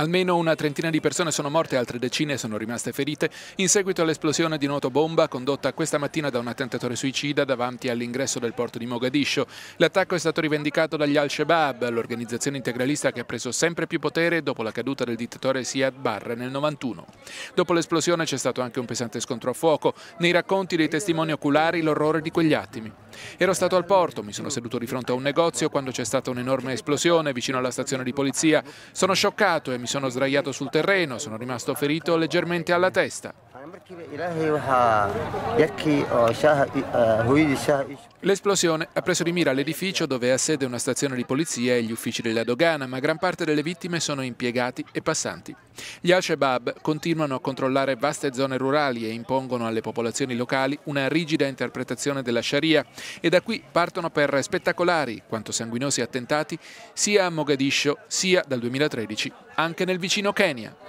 Almeno una trentina di persone sono morte altre decine sono rimaste ferite in seguito all'esplosione di un'autobomba condotta questa mattina da un attentatore suicida davanti all'ingresso del porto di Mogadiscio. L'attacco è stato rivendicato dagli Al-Shabaab, l'organizzazione integralista che ha preso sempre più potere dopo la caduta del dittatore Siad Barre nel 91. Dopo l'esplosione c'è stato anche un pesante scontro a fuoco. Nei racconti dei testimoni oculari l'orrore di quegli attimi. Ero stato al porto, mi sono seduto di fronte a un negozio quando c'è stata un'enorme esplosione vicino alla stazione di polizia. Sono scioccato e mi sono sdraiato sul terreno, sono rimasto ferito leggermente alla testa. L'esplosione ha preso di mira l'edificio dove ha sede una stazione di polizia e gli uffici della dogana, ma gran parte delle vittime sono impiegati e passanti. Gli al-Shabaab continuano a controllare vaste zone rurali e impongono alle popolazioni locali una rigida interpretazione della Sharia e da qui partono per spettacolari quanto sanguinosi attentati sia a Mogadiscio sia dal 2013 anche nel vicino Kenya.